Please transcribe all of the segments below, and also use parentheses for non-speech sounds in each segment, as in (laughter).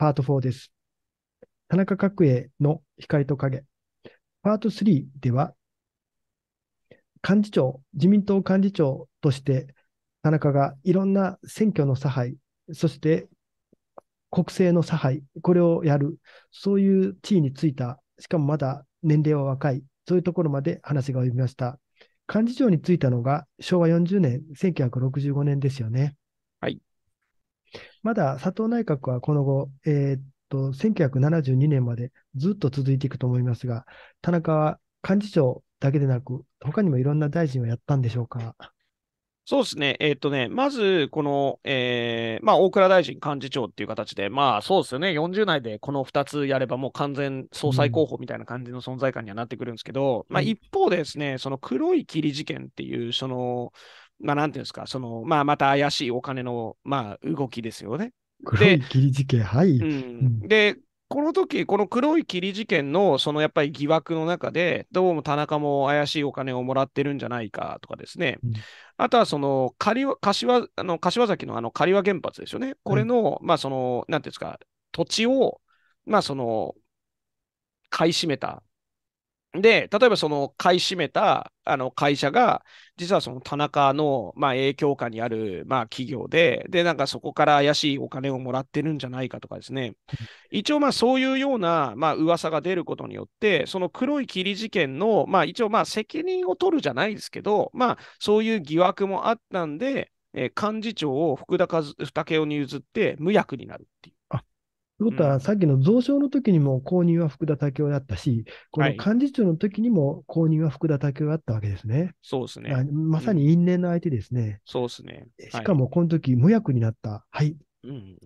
パート4です。田中角栄の光と影。パート3では、幹事長、自民党幹事長として、田中がいろんな選挙の差配、そして国政の差配、これをやる、そういう地位についた、しかもまだ年齢は若い、そういうところまで話が及びました。幹事長に就いたのが昭和40年、1965年ですよね。まだ佐藤内閣はこの後、えー、っと、1972年までずっと続いていくと思いますが、田中は幹事長だけでなく、他にもいろんな大臣をやったんでしょうか。そうですね。えっ、とね、まず、この、えー、まあ、大倉大臣幹事長っていう形で、まあ、そうですよね。40代でこの2つやれば、もう完全総裁候補みたいな感じの存在感にはなってくるんですけど、うん、まあ、一方でですね、その黒い霧事件っていう、その、まあ、なんていうんですか、その、まあ、また怪しいお金の、まあ、動きですよね。黒い霧事件、はい、うん。で、この時、この黒い霧事件の、そのやっぱり疑惑の中で、どうも田中も怪しいお金をもらってるんじゃないかとかですね。うん、あとは、その、柏、柏、あの、柏崎のあの、刈羽原発ですよね。これの、うん、まあ、その、なんていうんですか、土地を、まあ、その、買い占めたで、例えばその買い占めたあの会社が、実はその田中の、まあ、影響下にある、まあ、企業で、で、なんかそこから怪しいお金をもらってるんじゃないかとかですね、一応まあそういうような、まあ、噂が出ることによって、その黒い霧事件の、まあ、一応まあ責任を取るじゃないですけど、まあ、そういう疑惑もあったんで、えー、幹事長を福田和武雄に譲って無役になるっていう。ということは、さっきの蔵書の時にも後任は福田武雄だったし、この幹事長の時にも後任は福田武雄だったわけですね。はい、そうですね。まさに因縁の相手ですね。うん、そうですね。しかも、この時、無役になった。はい。うん、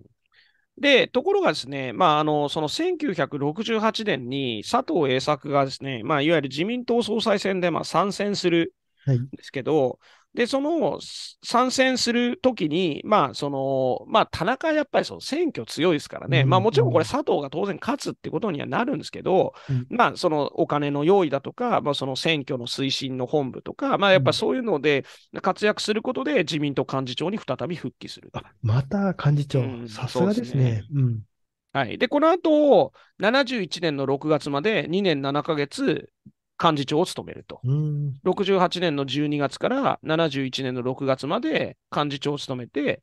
で、ところがですね、まあ、あの、その1968年に佐藤栄作がですね、まあ、いわゆる自民党総裁選でまあ参戦するんですけど、はいで、その参戦するときに、まあ、その、まあ、田中やっぱりその選挙強いですからね、うんうん、まあ、もちろんこれ、佐藤が当然勝つってことにはなるんですけど、うん、まあ、そのお金の用意だとか、まあ、その選挙の推進の本部とか、まあ、やっぱそういうので活躍することで、自民党幹事長に再び復帰する。あまた幹事長、うさすがですね。うんはい、でこの後71年の6月まで2年7ヶ月幹事長を務めると。68年の12月から71年の6月まで幹事長を務めて、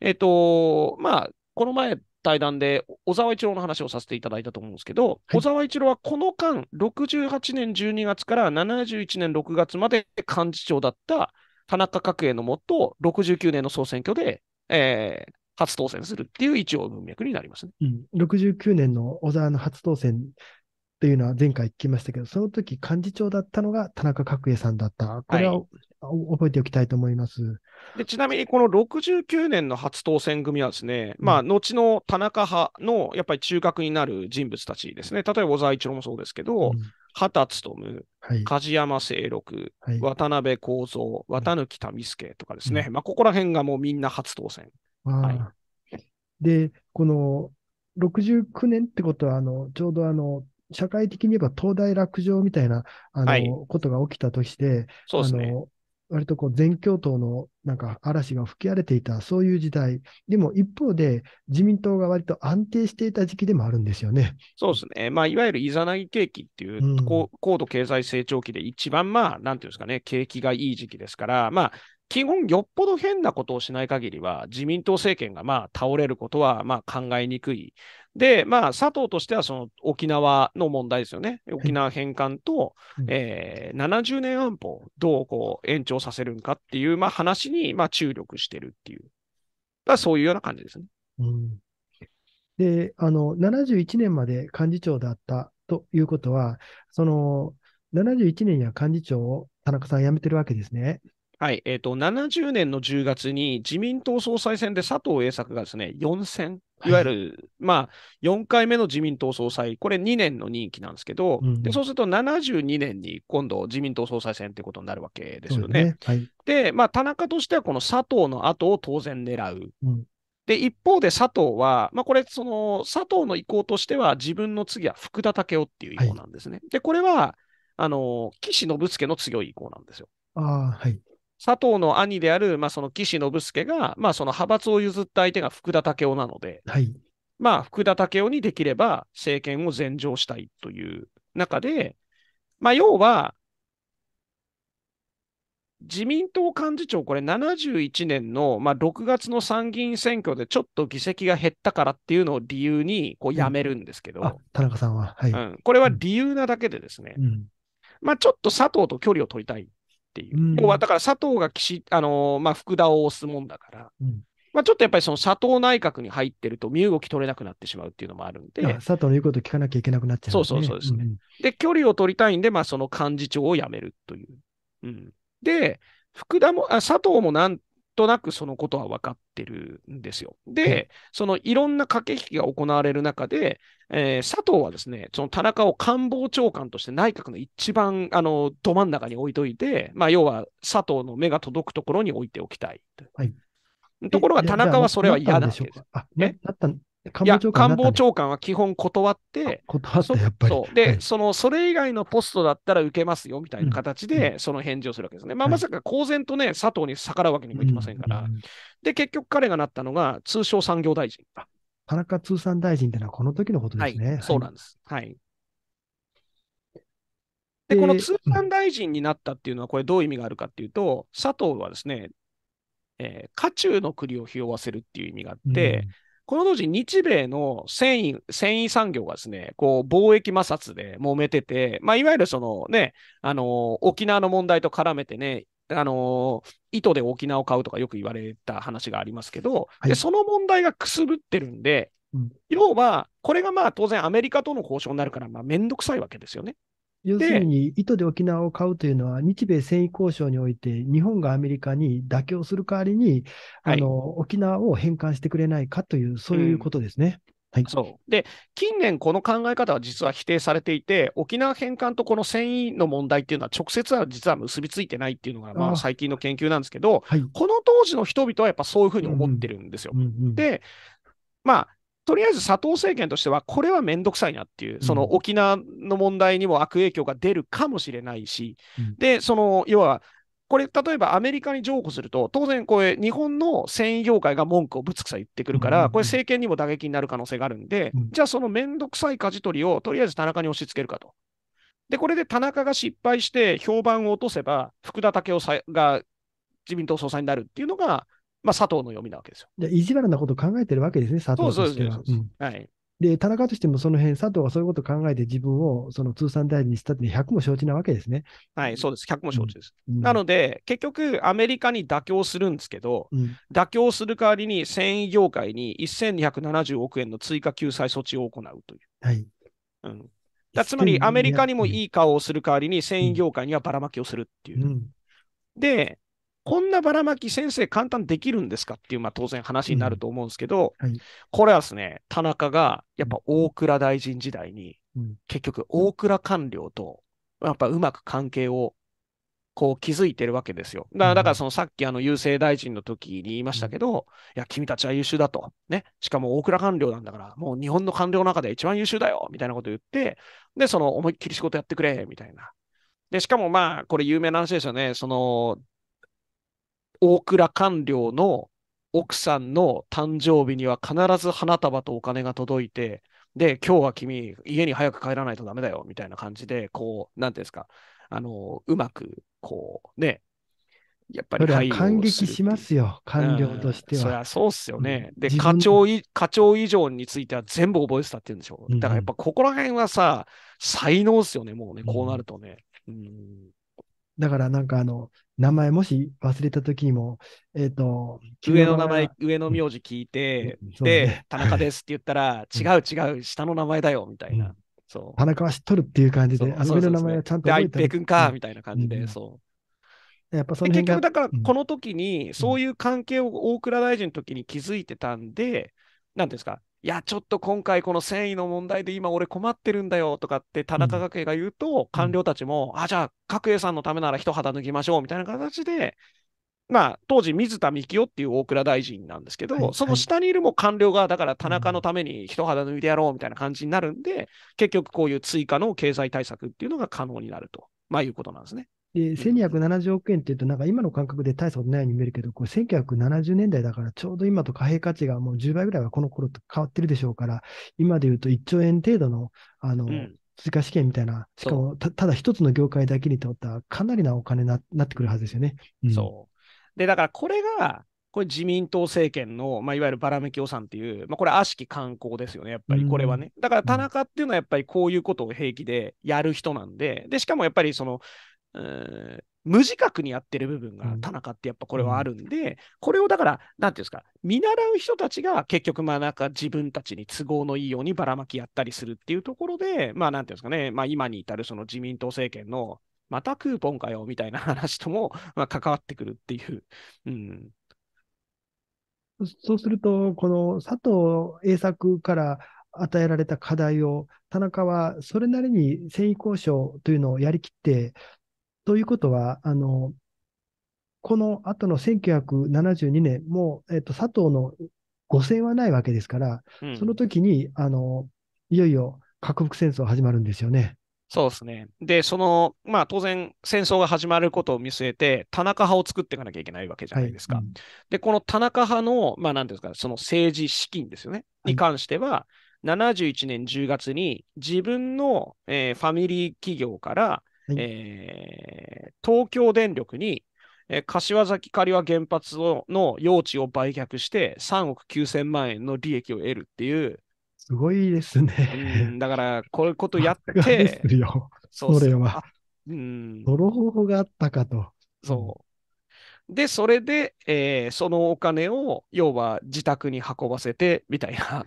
えっ、ー、と、まあ、この前、対談で小沢一郎の話をさせていただいたと思うんですけど、はい、小沢一郎はこの間、68年12月から71年6月まで幹事長だった田中角栄のもと、69年の総選挙で、えー、初当選するっていう一応文脈になりますね、うん、69年の小沢の初当選というのは前回聞きましたけど、その時幹事長だったのが田中角栄さんだった。これは、はい、覚えておきたいと思いますでちなみにこの69年の初当選組はですね、うん、まあ、後の田中派のやっぱり中核になる人物たちですね、例えば小沢一郎もそうですけど、うん畑勉、はい、梶山清六、はい、渡辺幸三、綿貫民助とかですね、うん、まあ、ここら辺がもうみんな初当選。で、この69年ってことは、あのちょうどあの社会的に言えば東大落城みたいな、あの、はい、ことが起きたとして、そうですね。あの割とこう全共闘のなんか嵐が吹き荒れていた、そういう時代。でも一方で、自民党が割と安定していた時期でもあるんですよね。そうですね。まあ、いわゆるいざない景気っていう、うん、高度経済成長期で一番、まあ、なんていうんですかね、景気がいい時期ですから、まあ、基本、よっぽど変なことをしない限りは、自民党政権がまあ倒れることはまあ考えにくい。で、まあ、佐藤としてはその沖縄の問題ですよね。沖縄返還と、はい、えー、70年安保をどうこう延長させるんかっていう、まあ、話にまあ注力してるっていう、まあ、そういうような感じですね。うん、であの71年まで幹事長だったということは、その71年には幹事長を田中さん辞めてるわけですね。はい、えっ、ー、と、70年の10月に自民党総裁選で佐藤栄作がですね、4選、いわゆる、はい、まあ、4回目の自民党総裁、これ2年の任期なんですけど、うん、でそうすると72年に今度、自民党総裁選ってことになるわけですよね。ねはい、で、まあ、田中としてはこの佐藤の後を当然狙う。うんで、一方で佐藤は、まあ、これ、その佐藤の意向としては、自分の次は福田武雄っていう意向なんですね。はい、で、これは、あの岸信介の強い意向なんですよ。あはい、佐藤の兄である、まあ、その岸信介が、まあ、その派閥を譲った相手が福田赳夫なので、はい、まあ、福田赳夫にできれば政権を禅譲したいという中で、まあ、要は、自民党幹事長、これ71年の、まあ、6月の参議院選挙でちょっと議席が減ったからっていうのを理由にこう辞めるんですけど、うん、田中さんは、はい、うん、これは理由なだけでですね、うん、まあ、ちょっと佐藤と距離を取りたいっていう。要はだから佐藤が岸、あのー、まあ、福田を押すもんだから、うん、まあ、ちょっとやっぱりその佐藤内閣に入ってると身動き取れなくなってしまうっていうのもあるんで。佐藤の言うこと聞かなきゃいけなくなっちゃう、ね、そうそうそうですね。うん、で、距離を取りたいんで、まあ、その幹事長を辞めるという。うん、で、福田もあ、佐藤もなんとなくそのことは分かってるんですよ。で、そのいろんな駆け引きが行われる中で、えー、佐藤はですね、その田中を官房長官として内閣の一番あのど真ん中に置いといて、まあ、要は佐藤の目が届くところに置いておきたい。はいところが田中はそれは嫌だなった官房長官長官は基本断って、断ったやっぱりそで、そのそれ以外のポストだったら受けますよみたいな形で、その返事をするわけですね。まあ、まさか公然とね、佐藤に逆らうわけにもいきませんから。で、結局彼がなったのが、通商産業大臣。田中通産大臣ってのはこの時のことですね。はい、そうなんです。はい。で、この通産大臣になったっていうのは、これどういう意味があるかっていうと、佐藤はですね、えー、渦中の栗を拾わせるっていう意味があって、うん、この当時、日米の繊維繊維産業がですね、こう貿易摩擦で揉めてて、まあ、いわゆるそのね、あのー、沖縄の問題と絡めてね、あのー、糸で沖縄を買うとかよく言われた話がありますけど、はい、でその問題がくすぶってるんで、うん、要は、これがまあ当然アメリカとの交渉になるから、まあ、くさいわけですよね。要するに、糸で沖縄を買うというのは、日米繊維交渉において、日本がアメリカに妥協する代わりに、はい、あの沖縄を返還してくれないかという、そういうことですね。うんはい、そうで近年、この考え方は実は否定されていて、沖縄返還とこの繊維の問題っていうのは、直接は実は結びついてないっていうのがまあ最近の研究なんですけど、はい、この当時の人々はやっぱそういうふうに思ってるんですよ。うんうんうん、で、まあ、とりあえず佐藤政権としては、これは面倒くさいなっていう、その沖縄の問題にも悪影響が出るかもしれないし、うん、で、その要は、これ、例えばアメリカに譲歩すると、当然、これ、日本の繊維業界が文句をぶつくさ言ってくるから、これ、政権にも打撃になる可能性があるんで、じゃあ、その面倒くさい舵取りをとりあえず田中に押し付けるかと。で、これで田中が失敗して、評判を落とせば、福田赳夫が自民党総裁になるっていうのが、まあ、佐藤の読みなわけですよ。意地悪なこと考えてるわけですね、佐藤としては。い。で、田中としてもその辺、佐藤はそういうことを考えて自分をその通産大臣にしたって100も承知なわけですね。はい、そうです。100も承知です。うん、なので、結局、アメリカに妥協するんですけど、うん、妥協する代わりに繊維業界に1270億円の追加救済措置を行うという。はい。うん、だつまり、アメリカにもいい顔をする代わりに繊維業界にはばらまきをするっていう。うん、で、こんなばらまき先生簡単できるんですかっていう、まあ、当然話になると思うんですけど、うんはい、これはですね、田中がやっぱ大蔵大臣時代に、結局大蔵官僚とやっぱうまく関係をこう築いてるわけですよ。だからそのさっきあの郵政大臣の時に言いましたけど、うん、いや、君たちは優秀だと。ね。しかも大蔵官僚なんだから、もう日本の官僚の中で一番優秀だよみたいなこと言って、で、その思いっきり仕事やってくれみたいな。で、しかもまあ、これ有名な話ですよね。その大蔵官僚の奥さんの誕生日には必ず花束とお金が届いて、で、今日は君、家に早く帰らないとダメだよ、みたいな感じで、こう、なんていうんですか、あの、うまく、こう、ね、やっぱり感激しますよ、官僚としては。うん、そりゃそうっすよね。うん、で課長い、課長以上については全部覚えてたっていうんでしょう。だからやっぱここら辺はさ、才能っすよね、もうね、こうなるとね。うん、だからなんかあの、名前もし忘れた時にも、えっ、ー、と、上の名前、上の名字聞いて、うん、で、田中ですって言ったら、(laughs) 違う違う、下の名前だよ、みたいな。そう。田中は知っとるっていう感じで、あの上の名前はちゃんと覚えてる。で、君か、みたいな感じで、そう。やっぱその結局、だからこの時に、そういう関係を大蔵大臣の時に気づいてたんで、なんですか、いや、ちょっと今回この繊維の問題で今俺困ってるんだよとかって田中角栄が言うと、官僚たちも、うん、あ、じゃあ角栄さんのためなら一肌脱ぎましょうみたいな形で、まあ、当時水田幹夫っていう大蔵大臣なんですけど、はい、その下にいるも官僚がだから田中のために一肌脱いでやろうみたいな感じになるんで、うん、結局こういう追加の経済対策っていうのが可能になると、まあ、いうことなんですね。で、1270億円っていうと、なんか今の感覚で大差たないように見えるけど、こう1970年代だから、ちょうど今と貨幣価値がもう10倍ぐらいはこの頃と変わってるでしょうから、今で言うと1兆円程度の、あの、追加試験みたいな、しかもただ一つの業界だけにとったら、かなりなお金ななってくるはずですよね。うん、そう。で、だからこれが、これ自民党政権の、まあ、いわゆるばらめき予算っていう、まあ、これ悪しき観光ですよね、やっぱりこれはね。だから田中っていうのはやっぱりこういうことを平気でやる人なんで、で、しかもやっぱりその無自覚にやってる部分が田中ってやっぱこれはあるんで、うん、これをだから、なんていうんですか、見習う人たちが結局、まあなんか自分たちに都合のいいようにばらまきやったりするっていうところで、まあなんていうんですかね、まあ今に至るその自民党政権のまたクーポンかよみたいな話とも、(laughs) まあ、関わってくるっていう。うん、そうすると、この佐藤栄作から与えられた課題を、田中はそれなりに繊維交渉というのをやりきって、ということは、あの、この後の1972年、もう、えっと、佐藤の誤戦はないわけですから、うん、その時に、あの、いよいよ核戦争始まるんですよね。そうですね。で、その、まあ当然戦争が始まることを見据えて、田中派を作っていかなきゃいけないわけじゃないですか。はいうん、で、この田中派の、まあんですか、その政治資金ですよね。に関しては、はい、71年10月に自分の、えー、ファミリー企業からはい、えー、東京電力に、えー、柏崎刈羽原発の用地を売却して3億9000万円の利益を得るっていう。すごいですね。うん、だから、こういうことやって。でよそうそれは。うん。泥棒があったかと。そう。で、それで、えー、そのお金を、要は自宅に運ばせて、みたいな。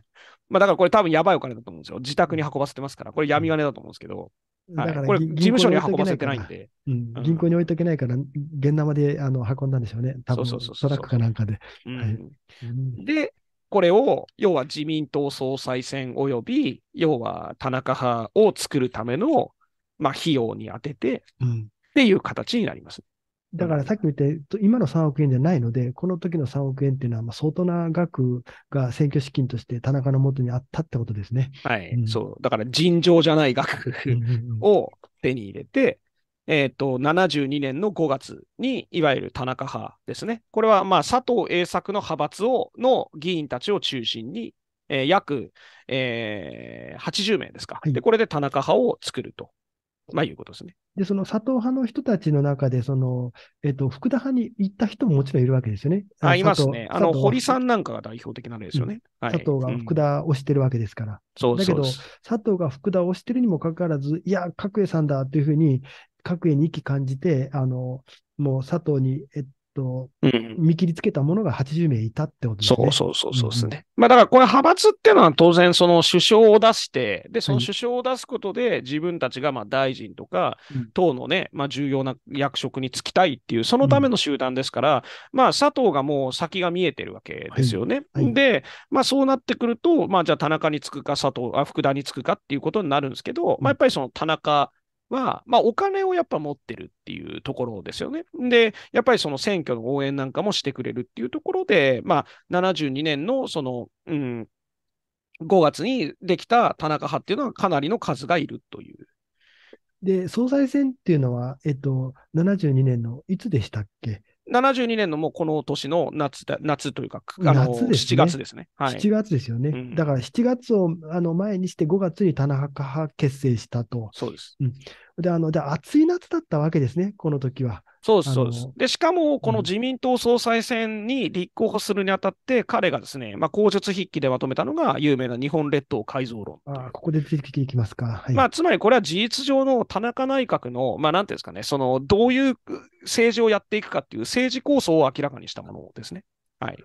まあ、だからこれ多分やばいお金だと思うんですよ。自宅に運ばせてますから、これ闇金だと思うんですけど。はい、これ、事務所に運ばせてないんで。うん、銀行に置いとけないから、現生であの運んだんでしょうね。多分そうそうそうトラックかなんかで。で、これを、要は自民党総裁選及び、要は田中派を作るための、まあ、費用に充てて、うん、っていう形になります。だからさっき言った、今の3億円じゃないので、この時の3億円っていうのは、まあ、相当な額が選挙資金として田中のもとにあったってことですね。はい、うん、そう。だから尋常じゃない額 (laughs) を手に入れて、えっ、と、72年の5月に、いわゆる田中派ですね。これは、まあ、佐藤栄作の派閥を、の議員たちを中心に、えー、約、えー、80名ですか、はい、で、これで田中派を作るとまあいうことですね。で、その佐藤派の人たちの中で、その、えっ、と、福田派に行った人ももちろんいるわけですよね。あ、いますね。あの、堀さんなんかが代表的な例ですよね。うんはい、佐藤が福田を推してるわけですから。うん、だけど、佐藤が福田を推してるにもかかわらず、いや、角栄さんだというふうに、角栄に意気感じて、あの、もう佐藤に、えっと、見切りつけたものが80名いたってことですね。うん、そうそうそうそうですね。うん、まあだからこれ派閥っていうのは当然その首相を出して、で、その首相を出すことで自分たちがまあ大臣とか、党のね、まあ重要な役職に就きたいっていう、そのための集団ですから、うん、まあ佐藤がもう先が見えてるわけですよね。はいはい、で、まあそうなってくると、まあじゃあ田中につくか佐藤、あ福田につくかっていうことになるんですけど、まあやっぱりその田中は、まあ、お金をやっぱ持ってるっていうところですよね。で、やっぱりその選挙の応援なんかもしてくれるっていうところで、まあ、72年のその、うん、5月にできた田中派っていうのはかなりの数がいるという。で、総裁選っていうのは、えっと、72年のいつでしたっけ72年のもうこの年の夏だ、夏というか、あの、ね、7月ですね。はい、7月ですよね。うん、だから7月をあの前にして5月に田中派結成したと。そうです。うん、で、あの、じゃ暑い夏だったわけですね、この時は。そうです、そうです。で、しかも、この自民党総裁選に立候補するにあたって、彼がですね、まあ、口述筆記でまとめたのが、有名な日本列島改造論。あここで出てきてますか。はい、まあ、つまり、これは事実上の田中内閣の、まあ、なんていうんですかね、その、どういう政治をやっていくかっていう政治構想を明らかにしたものですね。はい。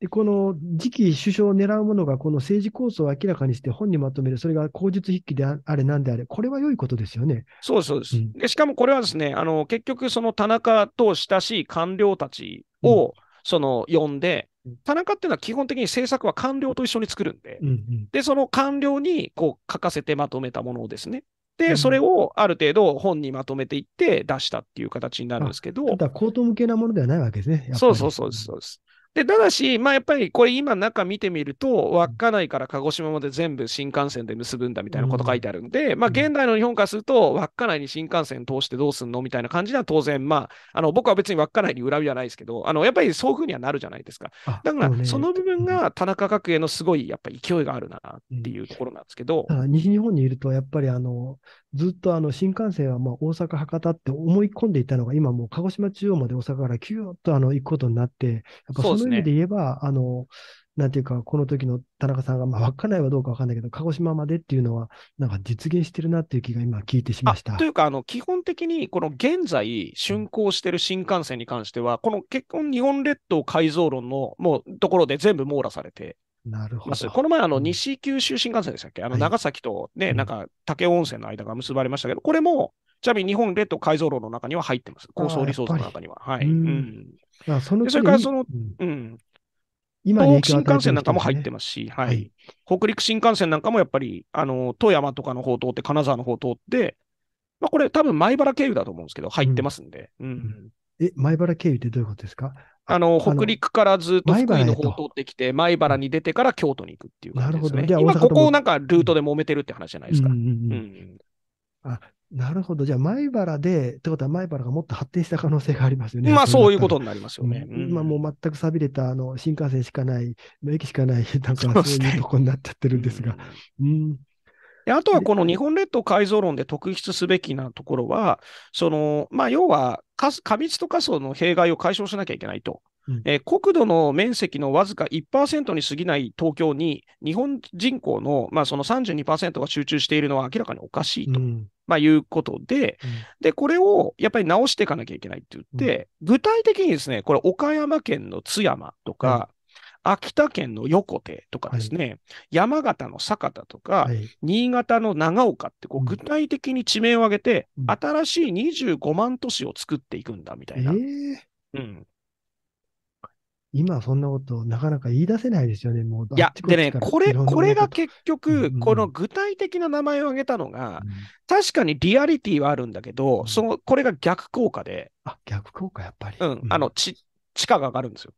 で、この次期首相を狙う者がこの政治構想を明らかにして本にまとめる、それが口述筆記であれなんであれ、これは良いことですよね。そうそうです、うん、でしかもこれはですね、あの結局、その田中と親しい官僚たちを、その呼んで、田中っていうのは基本的に政策は官僚と一緒に作るんで、うんうん、でその官僚にこう書かせてまとめたものをですね、で、それをある程度本にまとめていって出したっていう形になるんですけど。ただ、口頭向けなものではないわけですね。そうそうそうです。で、ただし、まあ、やっぱりこれ今中見てみると、稚内から鹿児島まで全部新幹線で結ぶんだみたいなこと書いてあるんで、うん、まあ、現代の日本からすると、稚内に新幹線通してどうすんのみたいな感じでは当然、まあ、あの、僕は別に稚内に恨みはないですけど、あの、やっぱりそういうふうにはなるじゃないですか。だから、その部分が田中角栄のすごい、やっぱ勢いがあるなっていうところなんですけど。うん、西日本にいると、やっぱりあの、ずっとあの新幹線はまあ大阪・博多って思い込んでいたのが、今もう鹿児島中央まで大阪からキューッとあの行くことになって、やっぱその意味で言えば、ね、あのなんていうか、この時の田中さんが、まあ、稚内はどうかわかんないけど、鹿児島までっていうのは、なんか実現してるなっていう気が今、聞いてしました。というか、あの基本的に、この現在、竣工してる新幹線に関しては、この結婚日本列島改造論のもうところで全部網羅されてなるほど。この前、あの、西九州新幹線でしたっけあの、長崎とね、はい、なんか、武雄温泉の間が結ばれましたけど、これも、ちなみに日本列島改造路の中には入ってます。高層理想像の中には。はい。うん。そのそれからその、うん。今、ね、東北新幹線なんかも入ってますし、はい、はい。北陸新幹線なんかもやっぱり、あの、富山とかの方通って、金沢の方通って、まあ、これ多分米原経由だと思うんですけど、入ってますんで。うん、うん、え、米原経由ってどういうことですかあの北陸からずっと福井の方を通ってきて、米原に出てから京都に行くっていう感じですね。なるほど今、ここをなんかルートで揉めてるって話じゃないですか。あなるほど。じゃあ、米原で、ってことは米原がもっと発展した可能性がありますよね。まあ、そういうことになりますよね。うん、もう全く寂れた、あの、新幹線しかない、駅しかない、(laughs) なんかそういうとこになっちゃってるんですが。あとは、この日本列島改造論で特筆すべきなところは、その、まあ、要は、過密と過疎の弊害を解消しなきゃいけないと。うんえー、国土の面積のわずか1%に過ぎない東京に、日本人口の,、まあその32%が集中しているのは明らかにおかしいと、うん、まあ、いうことでうん、で、これをやっぱり直していかなきゃいけないって言って、具体的にですね、これ、岡山県の津山とか、秋田県の横手とかですね、はい、山形の酒田とか、はい、新潟の長岡ってこう具体的に地名を挙げて、うん、新しい25万都市を作っていくんだみたいな。えー、うん、今そんなことなかなか言い出せないですよね、もう。いや、でね、これ、これが結局、この具体的な名前を挙げたのが、うん、確かにリアリティはあるんだけど、うん、その、これが逆効果で。あ、逆効果、やっぱり。うん、あの、ち、地価が上がるんですよ。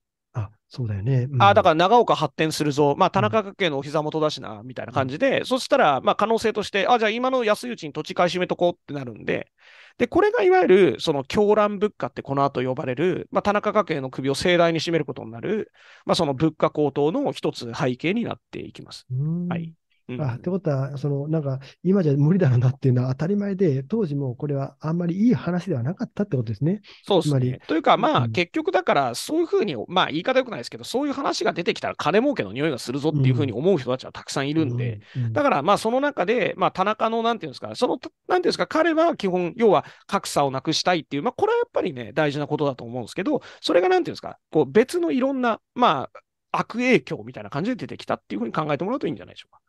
そうだよね。うん、あだから長岡発展するぞ、まあ、田中角栄のお膝元だしな、みたいな感じで、うん、そしたら、まあ、可能性として、あ、じゃあ今の安いうちに土地買い占めとこうってなるんで、で、これがいわゆる、その、狂乱物価ってこの後呼ばれる、まあ、田中角栄の首を盛大に占めることになる、まあ、その物価高騰の一つ背景になっていきます。はい。あってことは、そのなんか今じゃ無理だろうなっていうのは当たり前で、当時もこれはあんまりいい話ではなかったってことですね。そうですね。というか、まあ、うん、結局だから、そういうふうに、まあ、言い方よくないですけど、そういう話が出てきたら金儲けの匂いがするぞっていうふうに思う人たちはたくさんいるんで、うんうん、だから、まあ、その中で、まあ、田中のなんていうんですか、その、なんていうんですか、彼は基本、要は格差をなくしたいっていう、まあ、これはやっぱりね、大事なことだと思うんですけど、それがなんていうんですか、こう別のいろんな、まあ、悪影響みたいな感じで出てきたっていうふうに考えてもらうといいんじゃないでしょうか。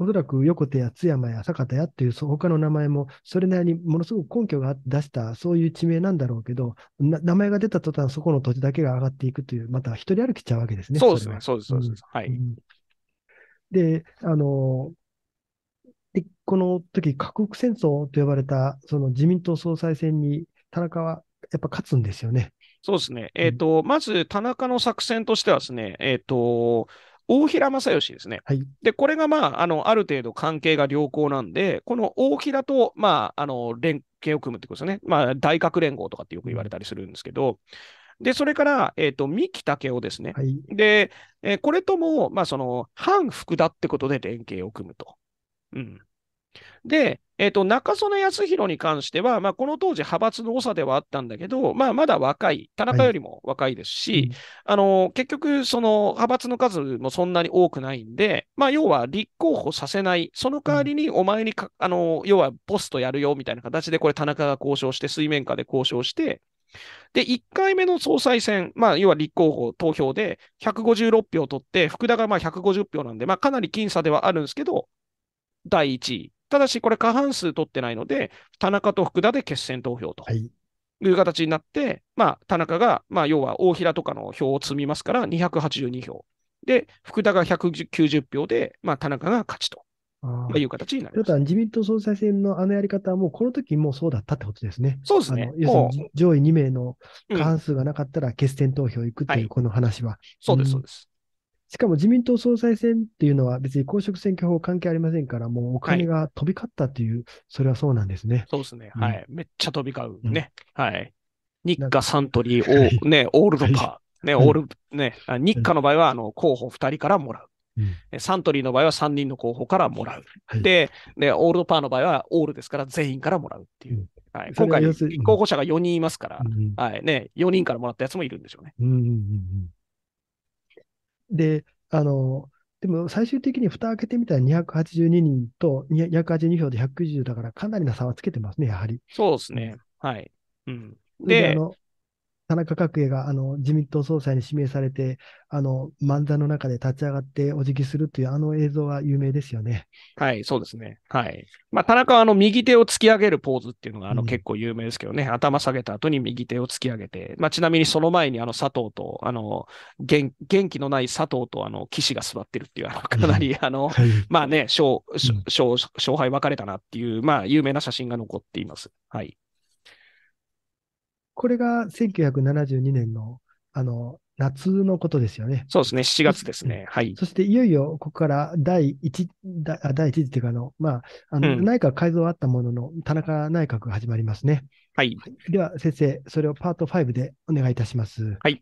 おそらく横手や津山や坂田やっていう他の名前も、それなりにものすごく根拠が出した、そういう地名なんだろうけど、名前が出た途端、そこの土地だけが上がっていくという、また一人歩きちゃうわけですね。そうですね、そうです、そうです。はい。で、あの、でこの時、核戦争と呼ばれた、その自民党総裁選に、田中はやっぱ勝つんですよね。そうですね。えっ、ー、と、うん、まず田中の作戦としてはですね、えっ、ー、と、大平正義ですね。はい、で、これが、まあ、あの、ある程度関係が良好なんで、この大平と、まあ、あの、連携を組むってことですね。まあ、大学連合とかってよく言われたりするんですけど、で、それから、えっ、ー、と、三木武雄ですね。はい、で、えー、これとも、まあ、その、反福田ってことで連携を組むと。うん。で、えっ、ー、と、中曽根康弘に関しては、まあ、この当時、派閥の長ではあったんだけど、まあ、まだ若い、田中よりも若いですし、はいあの結局、その派閥の数もそんなに多くないんで、まあ、要は立候補させない、その代わりにお前にか、あの要はポストやるよみたいな形で、これ、田中が交渉して、水面下で交渉して、で、1回目の総裁選、まあ、要は立候補投票で156票取って、福田がまあ150票なんで、まあ、かなり僅差ではあるんですけど、第1位。ただし、これ過半数取ってないので、田中と福田で決選投票と。いう形になって、はい、まあ、田中が、まあ、要は大平とかの票を積みますから、282票。で、福田が190票で、まあ、田中が勝ちと。あいう形になります。自民党総裁選のあのやり方は、もうこの時もそうだったってことですね。そうですね。要するに上位2名の過半数がなかったら決選投票行くっていう、この話は。そうです、そうです。しかも自民党総裁選っていうのは別に公職選挙法関係ありませんから、もうお金が飛び交ったっていう、はい、それはそうなんですね。そうですね。はい。めっちゃ飛び交うね。うん、はい。日華サントリー、ね、オールドパー。ね、オール、ね、日華の場合は、あの、候補2人からもらう。うん、サントリーの場合は3人の候補からもらう。はい、でで、オールドパーの場合はオールですから全員からもらうっていう。うん、はい、今回、候補者が4人いますから、うん、はいね、4人からもらったやつもいるんでしょうね。うんうんうんで、あの、でも最終的に蓋開けてみたら282人と282票で190だからかなりな差はつけてますね、やはり。そうですね。はい。うん、で、で田中角栄があの自民党総裁に指名されて、あの漫才の中で立ち上がってお辞儀するという、あの映像は有名ですよね。はい、そうですね。はい。まあ、田中はあの右手を突き上げるポーズっていうのがあの、結構有名ですけどね、頭下げた後に右手を突き上げて、まあ、ちなみにその前にあの佐藤と、あの元元気のない佐藤とあの岸が座ってるっていう、あのかなり、あの、まあね勝敗分かれたなっていう、まあ、有名な写真が残っています。はい。これが1972年の、あの、夏のことですよね。そうですね、7月ですね。はい。そしていよいよ、ここから第1、第1次というか、あの、まあ、あの、内閣改造はあったものの、田中内閣が始まりますね。はい。では、先生、それをパート5でお願いいたします。はい。